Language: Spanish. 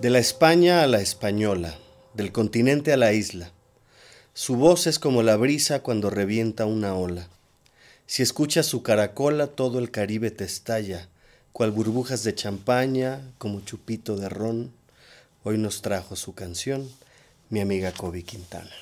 De la España a la española, del continente a la isla. Su voz es como la brisa cuando revienta una ola. Si escuchas su caracola, todo el Caribe te estalla, cual burbujas de champaña, como chupito de ron. Hoy nos trajo su canción, mi amiga Kobe Quintana.